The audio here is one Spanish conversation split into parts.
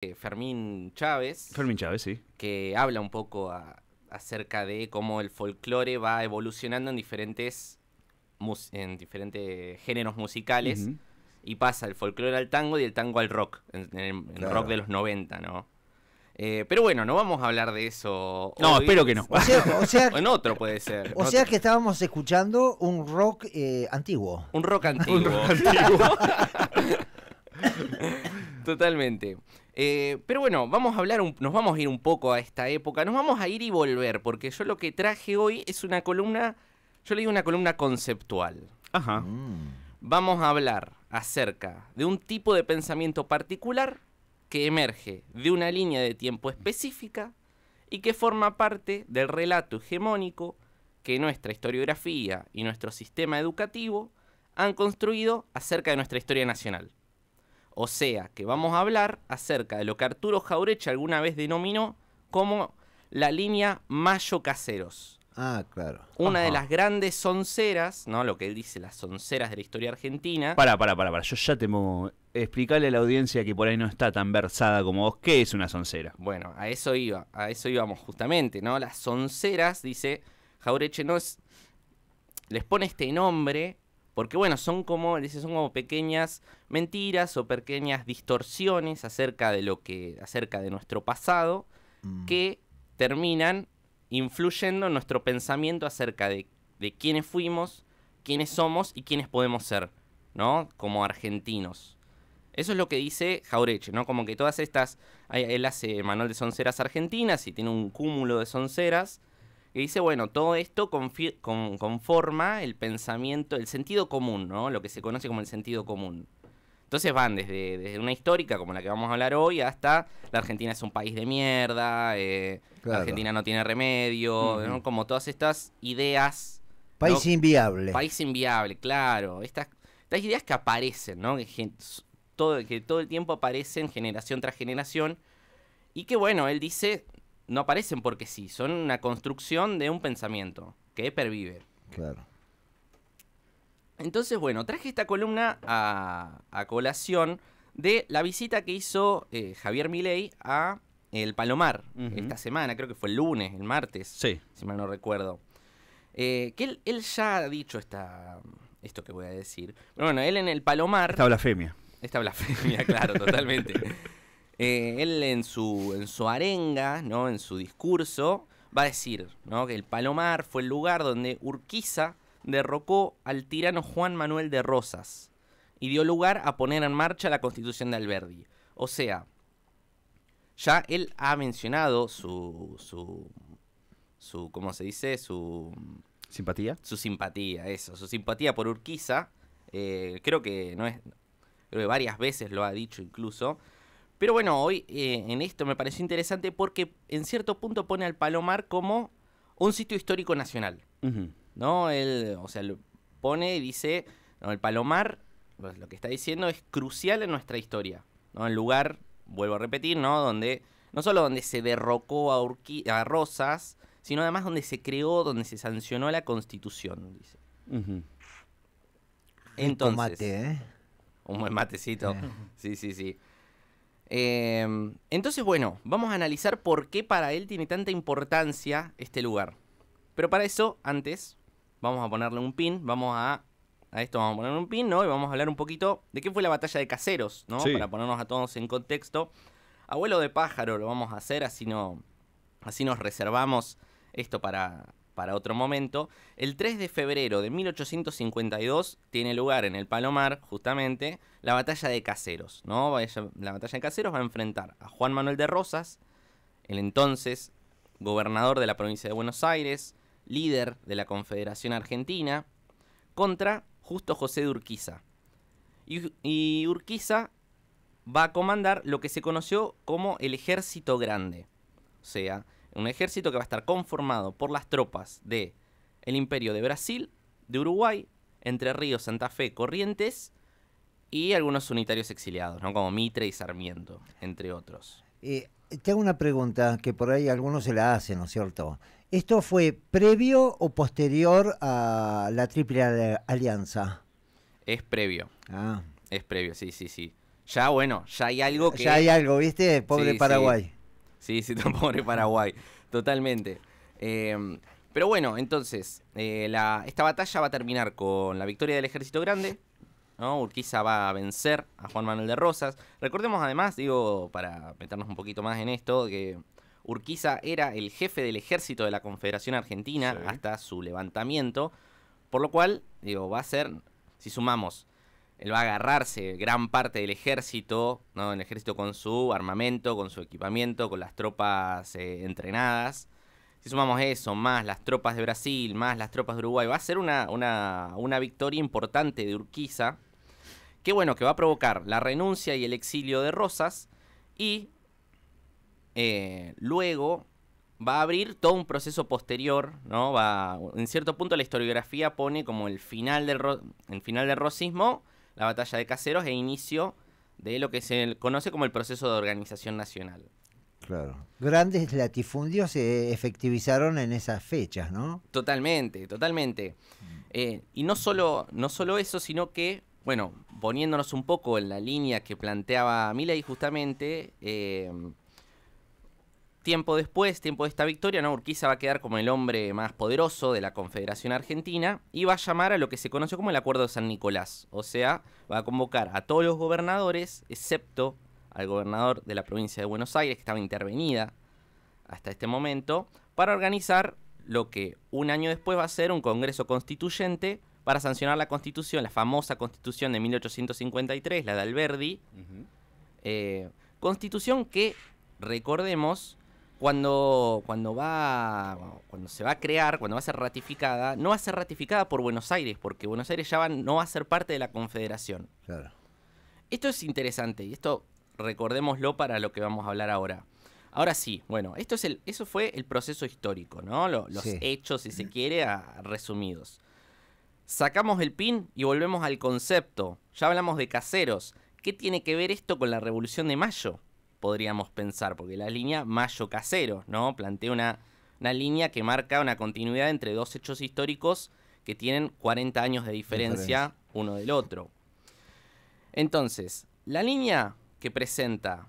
Eh, Fermín Chávez. Fermín Chávez, sí. Que habla un poco acerca de cómo el folclore va evolucionando en diferentes, en diferentes géneros musicales. Y pasa el folclore al tango y el tango al rock, en, el rock de los 90, ¿no? Eh, pero bueno, no vamos a hablar de eso. No, espero que no. O en otro puede ser. O sea que estábamos escuchando un rock eh, antiguo. Un rock antiguo. un rock antiguo. Totalmente. Eh, pero bueno, vamos a hablar, nos vamos a ir un poco a esta época, nos vamos a ir y volver, porque yo lo que traje hoy es una columna, yo le digo una columna conceptual. Ajá. Mm. Vamos a hablar acerca de un tipo de pensamiento particular que emerge de una línea de tiempo específica y que forma parte del relato hegemónico que nuestra historiografía y nuestro sistema educativo han construido acerca de nuestra historia nacional. O sea, que vamos a hablar acerca de lo que Arturo Jaureche alguna vez denominó como la línea Mayo Caseros. Ah, claro. Una de las grandes sonceras, ¿no? Lo que dice, las sonceras de la historia argentina. Para, para, para, para. Yo ya temo explicarle a la audiencia que por ahí no está tan versada como vos, ¿qué es una soncera? Bueno, a eso iba, a eso íbamos justamente, ¿no? Las sonceras, dice Jaureche, no es. Les pone este nombre porque bueno, son como, son como pequeñas mentiras o pequeñas distorsiones acerca de lo que, acerca de nuestro pasado, mm. que terminan influyendo en nuestro pensamiento acerca de, quiénes fuimos, quiénes somos y quiénes podemos ser, ¿no? Como argentinos. Eso es lo que dice Jaureche, ¿no? Como que todas estas. Él hace Manuel de Sonceras Argentinas y tiene un cúmulo de sonceras que dice, bueno, todo esto conforma el pensamiento, el sentido común, ¿no? Lo que se conoce como el sentido común. Entonces van desde, una histórica como la que vamos a hablar hoy hasta la Argentina es un país de mierda, eh, la Argentina no tiene remedio, ¿no? como todas estas ideas. País inviable. País inviable, claro. Estas, ideas que aparecen, ¿no? Que, todo, que todo el tiempo aparecen generación tras generación. Y que bueno, él dice, no aparecen porque sí, son una construcción de un pensamiento que pervive. Claro. Entonces, bueno, traje esta columna a, colación de la visita que hizo eh, Javier Milei a El Palomar esta semana, creo que fue el lunes, el martes, si mal no recuerdo. Eh, que él, ya ha dicho esta, esto que voy a decir. bueno, él en El Palomar... Esta blasfemia. Esta blasfemia, claro, totalmente. Eh, él en su, en su arenga, ¿no? en su discurso, va a decir que el Palomar fue el lugar donde Urquiza derrocó al tirano Juan Manuel de Rosas y dio lugar a poner en marcha la constitución de Alberdi. O sea, ya él ha mencionado su, su, su ¿cómo se dice? Su... ¿Simpatía? Su simpatía, eso, su simpatía por Urquiza. Eh, creo que no es, creo que varias veces lo ha dicho incluso. Pero bueno, hoy eh, en esto me pareció interesante porque en cierto punto pone al Palomar como un sitio histórico nacional. ¿No? Él, o sea, lo pone y dice, el Palomar, pues, lo que está diciendo es crucial en nuestra historia. ¿no? El lugar, vuelvo a repetir, ¿no? Donde, no solo donde se derrocó a, Rosas, sino además donde se creó, donde se sancionó la Constitución, dice. Entonces... Un mate, ¿eh? Un buen matecito. Sí, sí, sí. Em, entonces, bueno, vamos a analizar por qué para él tiene tanta importancia este lugar. Pero para eso, antes, vamos a ponerle un pin, vamos a... A esto vamos a poner un pin, ¿no? Y vamos a hablar un poquito de qué fue la batalla de caseros, ¿no? Para ponernos a todos en contexto. Abuelo de pájaro lo vamos a hacer, así no... Así nos reservamos esto para, para otro momento, el 3 de febrero de 1852 tiene lugar en el Palomar, justamente, la batalla de Caseros. ¿no? La batalla de Caseros va a enfrentar a Juan Manuel de Rosas, el entonces gobernador de la provincia de Buenos Aires, líder de la Confederación Argentina, contra justo José de Urquiza. Y, y Urquiza va a comandar lo que se conoció como el Ejército Grande. O sea, un ejército que va a estar conformado por las tropas de el Imperio de Brasil, de Uruguay, Entre Ríos, Santa Fe, Corrientes y algunos unitarios exiliados, ¿no? como Mitre y Sarmiento, entre otros. Eh, te hago una pregunta que por ahí algunos se la hacen, ¿no es cierto? ¿Esto fue previo o posterior a la Triple Alianza? Es previo. Ah. Es previo, sí, sí, sí. Ya, bueno, ya hay algo que... Ya hay algo, ¿viste? Pobre Paraguay. Sí, sí, pobre Paraguay. Totalmente. Em, pero bueno, entonces, eh, la, esta batalla va a terminar con la victoria del Ejército Grande. ¿no? Urquiza va a vencer a Juan Manuel de Rosas. Recordemos además, digo, para meternos un poquito más en esto, que Urquiza era el jefe del ejército de la Confederación Argentina hasta su levantamiento, por lo cual, digo, va a ser, si sumamos él va a agarrarse gran parte del ejército, ¿no? El ejército con su armamento, con su equipamiento, con las tropas eh, entrenadas. Si sumamos eso, más las tropas de Brasil, más las tropas de Uruguay, va a ser una, victoria importante de Urquiza. Que bueno, que va a provocar la renuncia y el exilio de Rosas. Y eh, luego va a abrir todo un proceso posterior, ¿no? Va, en cierto punto la historiografía pone como el final del, el final del rosismo la batalla de caseros e inicio de lo que se conoce como el proceso de organización nacional. Claro. Grandes latifundios se efectivizaron en esas fechas, ¿no? Totalmente, totalmente. Eh, y no solo, no solo eso, sino que, bueno, poniéndonos un poco en la línea que planteaba Miley justamente, eh, Tiempo después, tiempo de esta victoria, ¿no? va a quedar como el hombre más poderoso de la Confederación Argentina y va a llamar a lo que se conoció como el Acuerdo de San Nicolás. O sea, va a convocar a todos los gobernadores, excepto al gobernador de la provincia de Buenos Aires, que estaba intervenida hasta este momento, para organizar lo que un año después va a ser un Congreso Constituyente para sancionar la Constitución, la famosa Constitución de 1853, la de Alberdi. Eh, constitución que, recordemos, cuando, cuando va cuando se va a crear, cuando va a ser ratificada, no va a ser ratificada por Buenos Aires, porque Buenos Aires ya no va a ser parte de la Confederación. Claro. Esto es interesante y esto recordémoslo para lo que vamos a hablar ahora. Ahora sí, bueno, esto es el, eso fue el proceso histórico, ¿no? los hechos, si se quiere, resumidos. Sacamos el pin y volvemos al concepto. Ya hablamos de caseros. ¿Qué tiene que ver esto con la Revolución de Mayo? podríamos pensar, porque la línea Mayo Casero, ¿no? Plantea una, línea que marca una continuidad entre dos hechos históricos que tienen 40 años de diferencia uno del otro. Entonces, la línea que presenta,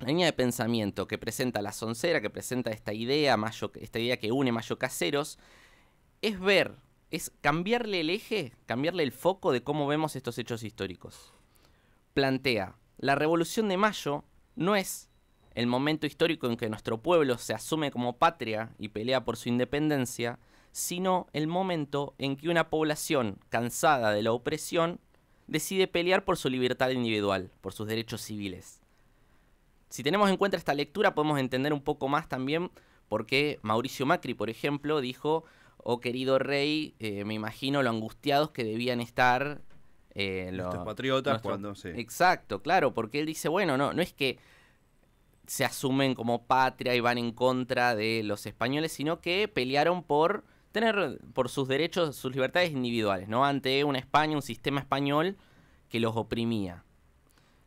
la línea de pensamiento que presenta la soncera, que presenta esta idea, Mayo, esta idea que une Mayo Caseros, es ver, es cambiarle el eje, cambiarle el foco de cómo vemos estos hechos históricos. Plantea, la revolución de Mayo no es el momento histórico en que nuestro pueblo se asume como patria y pelea por su independencia, sino el momento en que una población cansada de la opresión decide pelear por su libertad individual, por sus derechos civiles. Si tenemos en cuenta esta lectura podemos entender un poco más también por qué Mauricio Macri, por ejemplo, dijo, oh querido rey, eh, me imagino lo angustiados que debían estar eh, este los patriotas cuando sí. Exacto, claro, porque él dice, bueno, no, no es que se asumen como patria y van en contra de los españoles, sino que pelearon por tener por sus derechos, sus libertades individuales, ¿no? Ante una España, un sistema español que los oprimía,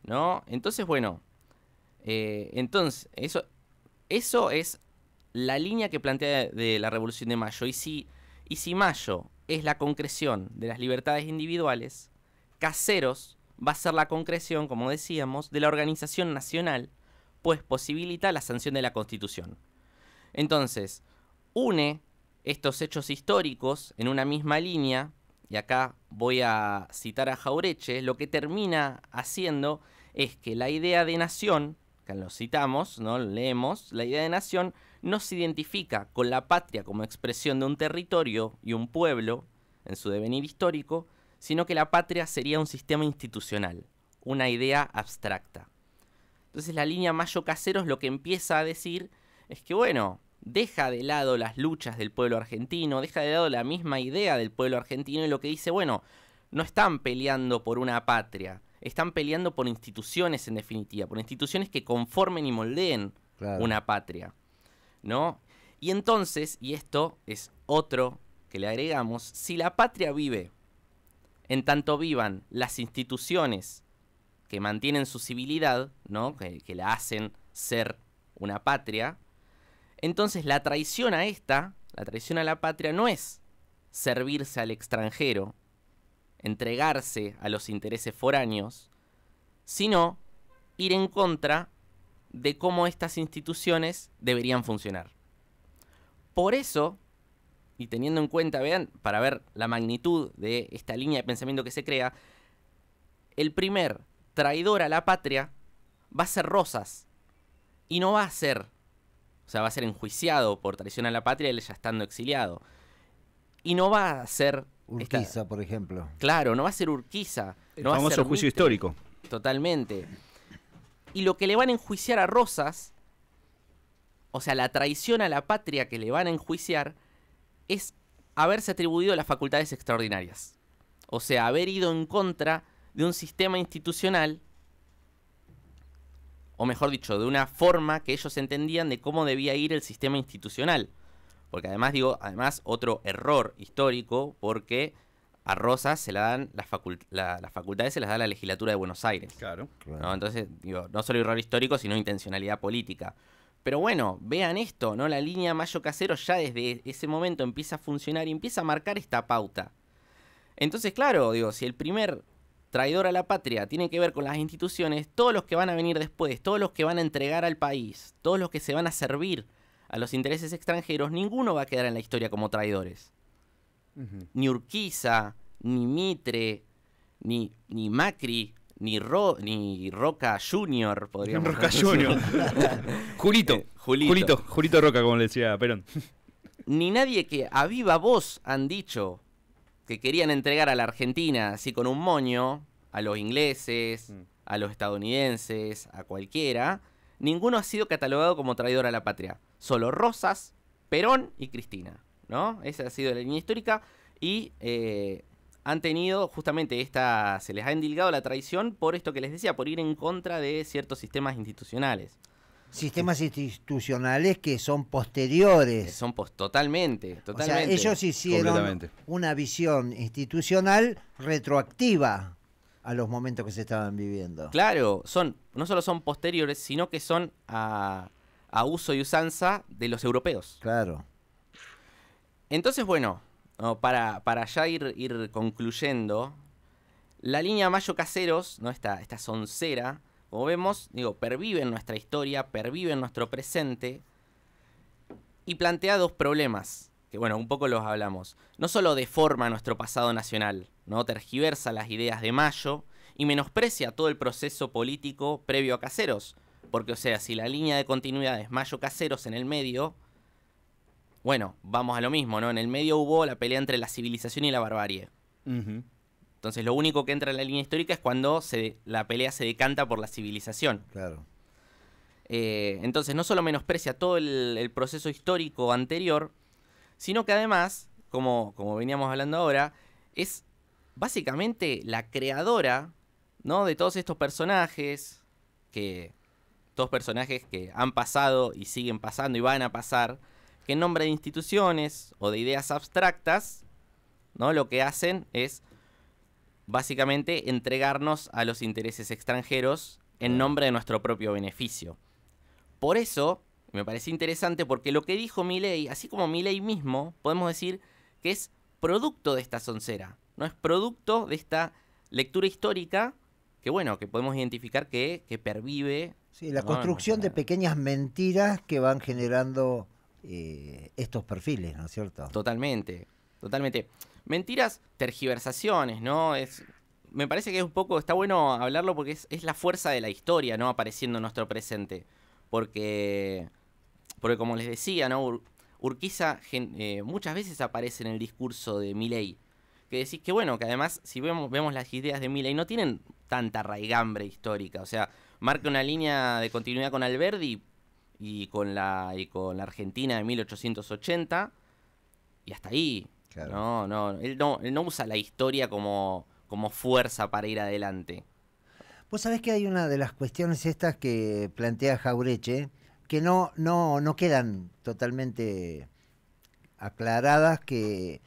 ¿no? Entonces, bueno, eh, entonces, eso, eso es la línea que plantea de la Revolución de Mayo. y si Mayo es la concreción de las libertades individuales, Caseros va a ser la concreción, como decíamos, de la organización nacional, pues posibilita la sanción de la Constitución. Entonces, une estos hechos históricos en una misma línea, y acá voy a citar a Jaureche, lo que termina haciendo es que la idea de nación, que lo citamos, no leemos, la idea de nación no se identifica con la patria como expresión de un territorio y un pueblo en su devenir histórico, sino que la patria sería un sistema institucional, una idea abstracta. Entonces la línea Mayo Caseros lo que empieza a decir es que, bueno, deja de lado las luchas del pueblo argentino, deja de lado la misma idea del pueblo argentino y lo que dice, bueno, no están peleando por una patria, están peleando por instituciones en definitiva, por instituciones que conformen y moldeen una patria, ¿no? Y entonces, y esto es otro que le agregamos, si la patria vive en tanto vivan las instituciones que mantienen su civilidad, que, que la hacen ser una patria, entonces la traición a esta, la traición a la patria, no es servirse al extranjero, entregarse a los intereses foráneos, sino ir en contra de cómo estas instituciones deberían funcionar. Por eso y teniendo en cuenta, vean, para ver la magnitud de esta línea de pensamiento que se crea, el primer traidor a la patria va a ser Rosas y no va a ser, o sea, va a ser enjuiciado por traición a la patria él ya estando exiliado. Y no va a ser... Urquiza, por ejemplo. Claro, no va a ser Urquiza. El no famoso va a ser juicio histórico. Totalmente. Y lo que le van a enjuiciar a Rosas, o sea, la traición a la patria que le van a enjuiciar, es haberse atribuido las facultades extraordinarias. O sea, haber ido en contra de un sistema institucional, o mejor dicho, de una forma que ellos entendían de cómo debía ir el sistema institucional. Porque además, digo, además otro error histórico, porque a Rosas se la dan las, facultades, se las da la legislatura de Buenos Aires. Claro. Entonces, digo, no solo error histórico, sino intencionalidad política. Pero bueno, vean esto, ¿no? La línea Mayo Casero ya desde ese momento empieza a funcionar y empieza a marcar esta pauta. Entonces, claro, digo, si el primer traidor a la patria tiene que ver con las instituciones, todos los que van a venir después, todos los que van a entregar al país, todos los que se van a servir a los intereses extranjeros, ninguno va a quedar en la historia como traidores. Ni Urquiza, ni Mitre, ni, ni Macri, ni, Roca Junior, podríamos Roca decir. Junior. Julito, eh, Julito. Julito. Julito. Roca, como le decía Perón. Ni nadie que a viva voz han dicho que querían entregar a la Argentina así con un moño, a los ingleses, mm. a los estadounidenses, a cualquiera. Ninguno ha sido catalogado como traidor a la patria. Solo Rosas, Perón y Cristina. ¿No? Esa ha sido la línea histórica. Y eh, han tenido justamente esta, se les ha endilgado la traición por esto que les decía, por ir en contra de ciertos sistemas institucionales. Sistemas institucionales que son posteriores. son post totalmente, O sea, ellos hicieron una visión institucional retroactiva a los momentos que se estaban viviendo. Claro, son no solo son posteriores, sino que son a uso y usanza de los europeos. Claro. Entonces, bueno, para, para ya ir, ir concluyendo, la línea Mayo Caseros, ¿no? esta, soncera, como vemos, digo, pervive en nuestra historia, pervive en nuestro presente y plantea dos problemas, que bueno, un poco los hablamos. No solo deforma nuestro pasado nacional, ¿no? tergiversa las ideas de Mayo y menosprecia todo el proceso político previo a Caseros, porque o sea, si la línea de continuidad es Mayo Caseros en el medio, bueno, vamos a lo mismo, ¿no? En el medio hubo la pelea entre la civilización y la barbarie. Entonces lo único que entra en la línea histórica es cuando se, la pelea se decanta por la civilización. Claro. Eh, entonces no solo menosprecia todo el, proceso histórico anterior, sino que además, como, como veníamos hablando ahora, es básicamente la creadora ¿no? de todos estos personajes que... Todos personajes que han pasado y siguen pasando y van a pasar en nombre de instituciones o de ideas abstractas, ¿no? lo que hacen es básicamente entregarnos a los intereses extranjeros en nombre de nuestro propio beneficio. Por eso, me parece interesante porque lo que dijo Milley, así como Milley mismo, podemos decir que es producto de esta soncera, no es producto de esta lectura histórica que bueno, que podemos identificar que, que pervive. Sí, la construcción de pequeñas mentiras que van generando eh, estos perfiles, ¿no es cierto? Totalmente, totalmente. Mentiras, tergiversaciones, ¿no? Es, me parece que es un poco, está bueno hablarlo porque es, la fuerza de la historia, ¿no? Apareciendo en nuestro presente. Porque, porque como les decía, ¿no? Urquiza eh, muchas veces aparece en el discurso de Milei. Que decís que bueno, que además, si vemos, vemos las ideas de Milei, no tienen tanta raigambre histórica. O sea, marca una línea de continuidad con Alberdi, y con la, y con la Argentina de 1880 y hasta ahí. No, no, él no, no usa la historia como, como fuerza para ir adelante. Vos sabés que hay una de las cuestiones estas que plantea Jaureche que no, no, no quedan totalmente aclaradas que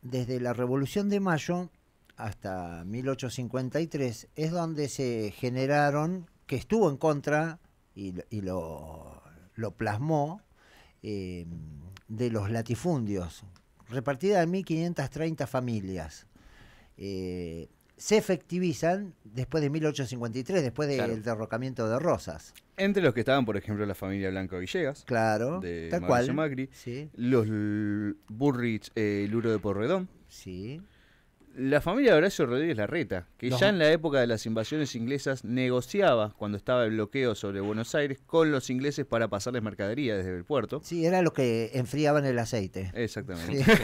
desde la Revolución de Mayo hasta 1853 es donde se generaron, que estuvo en contra y, lo, plasmó eh, de los latifundios, repartida en 1530 familias. Eh, se efectivizan después de 1853, después del derrocamiento de Rosas. Entre los que estaban, por ejemplo, la familia Blanco Villegas. Claro, de tal cual. Los Burrich, el eh, Luro de Porredón. Sí la familia de Horacio Rodríguez Larreta, que ya en la época de las invasiones inglesas negociaba, cuando estaba el bloqueo sobre Buenos Aires, con los ingleses para pasarles mercadería desde el puerto. Sí, era los que enfriaban el aceite. Exactamente.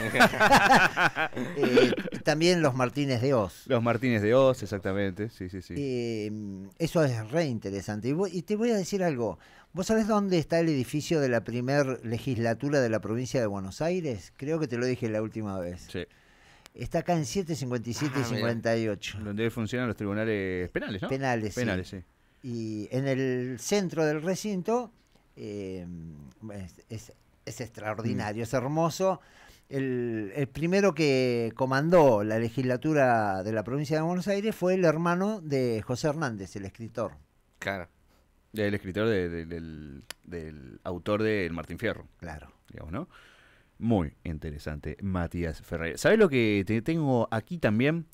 Eh, también los Martínez de Oz. Los Martínez de Oz, exactamente, sí, sí, sí. Eh, eso es re interesante. Y, y, te voy a decir algo. ¿Vos sabés dónde está el edificio de la primer legislatura de la provincia de Buenos Aires? Creo que te lo dije la última vez. Sí. Está acá en 757 y 58. Ah, Donde funcionan los tribunales penales, Penales. sí. Y en el centro del recinto em, es, extraordinario, es hermoso. El, primero que comandó la legislatura de la provincia de Buenos Aires fue el hermano de José Hernández, el escritor. Claro. El escritor del, del, autor de El Martín Fierro. Claro. Digamos, ¿no? Muy interesante, Matías Ferrer. ¿Sabes lo que te tengo aquí también?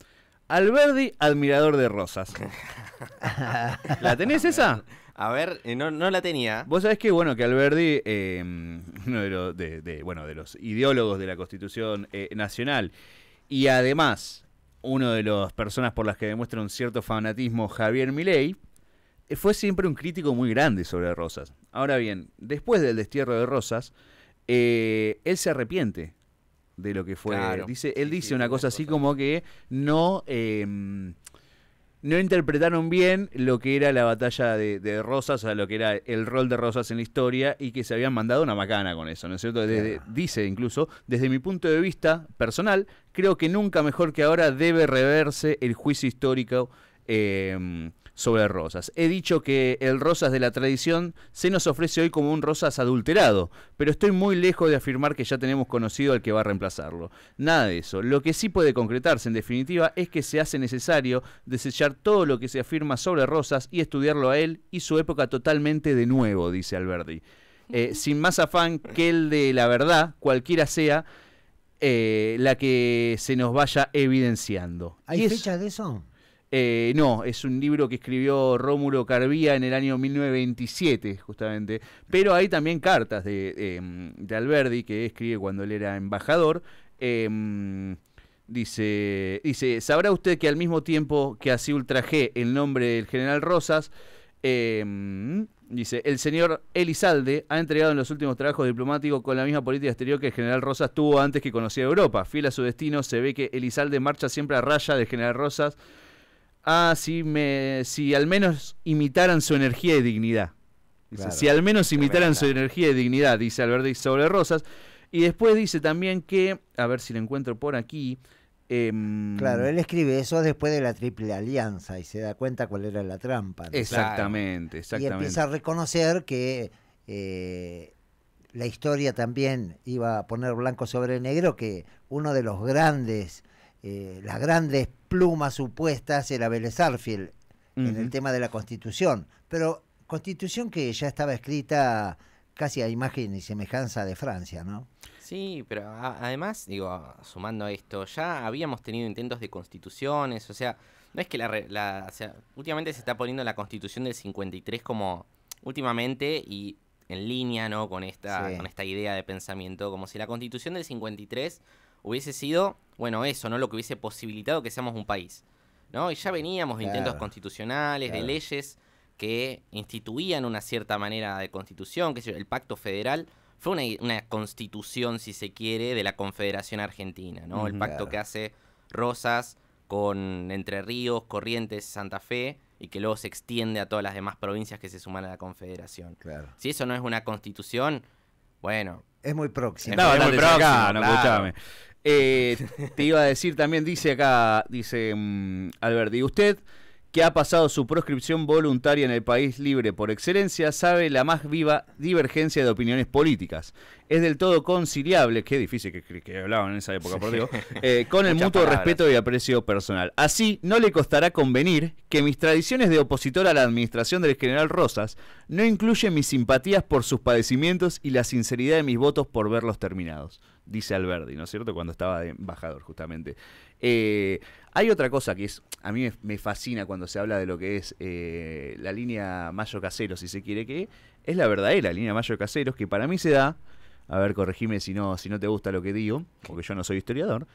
Alberdi, admirador de rosas. ¿La tenés esa? A ver, eh, no, no, la tenía. Vos sabés que, bueno, que Alberdi, em, uno de los, bueno, de los ideólogos de la Constitución eh, Nacional, y además, uno de las personas por las que demuestra un cierto fanatismo Javier Milei, eh, fue siempre un crítico muy grande sobre Rosas. Ahora bien, después del destierro de Rosas, eh, él se arrepiente de lo que fue. Dice, él dice una cosa así como que no, em, no interpretaron bien lo que era la batalla de, Rosas, o sea, lo que era el rol de Rosas en la historia y que se habían mandado una macana con eso, ¿no es cierto? Dice incluso, desde mi punto de vista personal, creo que nunca mejor que ahora debe reverse el juicio histórico. Eh, sobre Rosas. He dicho que el Rosas de la tradición se nos ofrece hoy como un Rosas adulterado, pero estoy muy lejos de afirmar que ya tenemos conocido al que va a reemplazarlo. Nada de eso. Lo que sí puede concretarse, en definitiva, es que se hace necesario desechar todo lo que se afirma sobre Rosas y estudiarlo a él y su época totalmente de nuevo, dice Alberti eh, sin más afán que el de la verdad, cualquiera sea eh, la que se nos vaya evidenciando. ¿Hay fecha de eso? Eh, no, es un libro que escribió Rómulo Carvía en el año 1927, justamente. Pero hay también cartas de, em, de, Alberdi que escribe cuando él era embajador. Em, dice, dice, ¿sabrá usted que al mismo tiempo que así ultraje el nombre del general Rosas, em, dice, el señor Elizalde ha entregado en los últimos trabajos diplomáticos con la misma política exterior que el general Rosas tuvo antes que conocía Europa. Fiel a su destino, se ve que Elizalde marcha siempre a raya del general Rosas ah, si, me, si al menos imitaran su energía y dignidad. si al menos imitaran su energía y dignidad, dice Alberti sobre Rosas. Y después dice también que, a ver si lo encuentro por aquí, em, claro, él escribe eso después de la triple alianza y se da cuenta cuál era la trampa. Exactamente, exactamente. Y empieza a reconocer que eh, la historia también iba a poner blanco sobre negro que uno de los grandes, eh, las grandes plumas supuestas era Vélez en el tema de la constitución, pero constitución que ya estaba escrita casi a imagen y semejanza de Francia, ¿no? Sí, pero además, digo, sumando a esto, ya habíamos tenido intentos de constituciones, o sea, no es que la, últimamente se está poniendo la constitución del 53 como últimamente y en línea, ¿no? Con esta, con esta idea de pensamiento, como si la constitución del 53 hubiese sido, bueno, eso, ¿no? Lo que hubiese posibilitado que seamos un país. ¿no? Y ya veníamos de intentos constitucionales, de leyes que instituían una cierta manera de constitución, que el pacto federal fue una, constitución, si se quiere, de la Confederación Argentina, ¿no? El pacto que hace Rosas con Entre Ríos, Corrientes, Santa Fe, y que luego se extiende a todas las demás provincias que se suman a la Confederación. Claro. Si eso no es una constitución, bueno. Es muy próximo. No, es muy próximo, escuchame. Eh, te iba a decir también, dice acá, dice um, Alberti, usted que ha pasado su proscripción voluntaria en el país libre por excelencia, sabe la más viva divergencia de opiniones políticas. Es del todo conciliable, qué difícil que, hablaban en esa época, por Dios, eh, con el mutuo respeto y aprecio personal. Así, no le costará convenir que mis tradiciones de opositor a la administración del general Rosas no incluyen mis simpatías por sus padecimientos y la sinceridad de mis votos por verlos terminados dice Alberti, ¿no es cierto? Cuando estaba de embajador, justamente. Eh, hay otra cosa que es, a mí me fascina cuando se habla de lo que es eh, la línea Mayo Caseros, si se quiere, que es la verdadera línea Mayo Caseros, que para mí se da, a ver, corregime si no, si no te gusta lo que digo, porque yo no soy historiador,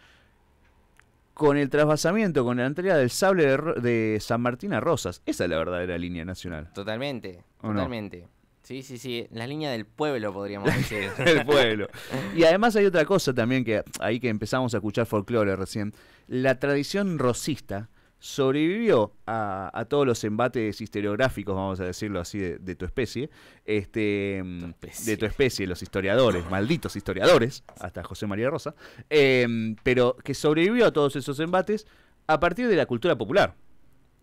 con el trasvasamiento, con la entrega del sable de, San Martín a Rosas. Esa es la verdadera línea nacional. Totalmente, totalmente. Sí, sí, sí, la línea del pueblo podríamos decir. el pueblo. Y además hay otra cosa también que ahí que empezamos a escuchar folclore recién. La tradición rosista sobrevivió a, todos los embates historiográficos, vamos a decirlo así, de, tu especie, este, mm, de tu especie, los historiadores, malditos historiadores, hasta José María Rosa, em, pero que sobrevivió a todos esos embates a partir de la cultura popular.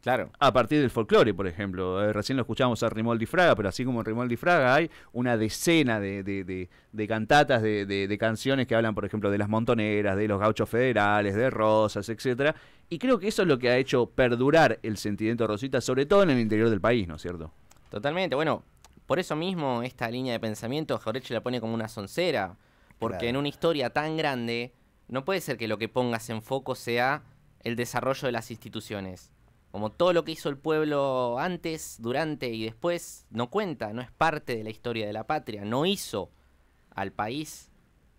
Claro. A partir del folclore, por ejemplo. Eh, recién lo escuchamos a Rimoldi Fraga, pero así como en Rimoldi Fraga hay una decena de, cantatas, de, canciones que hablan, por ejemplo, de las montoneras, de los gauchos federales, de Rosas, etcétera. Y creo que eso es lo que ha hecho perdurar el sentimiento Rosita, sobre todo en el interior del país, ¿no es cierto? Totalmente. Bueno, por eso mismo esta línea de pensamiento Jorge la pone como una soncera. Porque en una historia tan grande no puede ser que lo que pongas en foco sea el desarrollo de las instituciones como todo lo que hizo el pueblo antes, durante y después, no cuenta, no es parte de la historia de la patria, no hizo al país,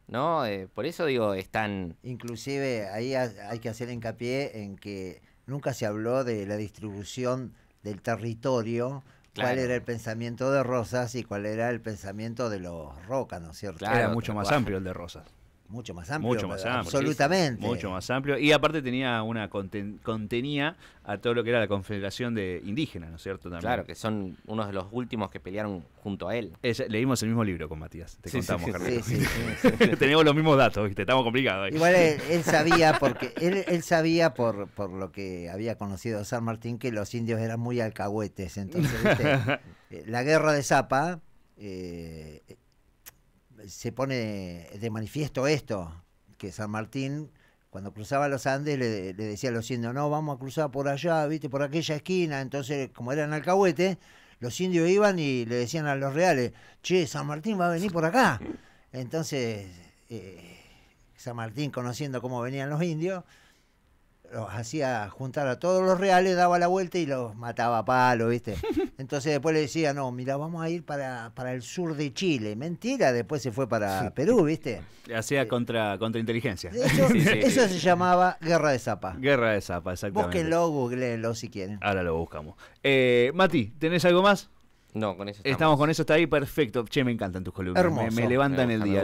¿no? Eh, por eso digo, están... Inclusive ahí hay que hacer hincapié en que nunca se habló de la distribución del territorio, cuál era el pensamiento de Rosas y cuál era el pensamiento de los Roca, ¿no es cierto? era mucho más amplio el de Rosas. Mucho más amplio. Mucho más amplio. Absolutamente. Mucho más amplio. Y aparte tenía una contenía a todo lo que era la Confederación de Indígenas, ¿no es cierto? Claro, que son unos de los últimos que pelearon junto a él. leímos el mismo libro con Matías, te contamos, sí, Tenemos los mismos datos, ¿viste? Estamos complicados. Igual él, sabía, porque él, sabía por, por lo que había conocido San Martín, que los indios eran muy alcahuetes. Entonces, la guerra de Zapa... Eh, se pone de manifiesto esto, que San Martín cuando cruzaba los Andes le, decía a los indios, no, vamos a cruzar por allá, viste, por aquella esquina, entonces como eran alcahuete, los indios iban y le decían a los reales, che, San Martín va a venir por acá. Entonces, eh, San Martín conociendo cómo venían los indios, los hacía juntar a todos los reales, daba la vuelta y los mataba a palo, ¿viste? Entonces después le decía, no, mira, vamos a ir para, el sur de Chile. Mentira, después se fue para Perú, ¿viste? Hacía eh, contra, contra inteligencia. Eso, se llamaba Guerra de Zapa. Guerra de Zapa, exactamente. Búsquenlo, googleenlo si quieren. Ahora lo buscamos. Eh, Mati, ¿tenés algo más? No, con eso estamos. estamos. con eso, está ahí perfecto. Che, me encantan tus columnas. Me, levantan el día.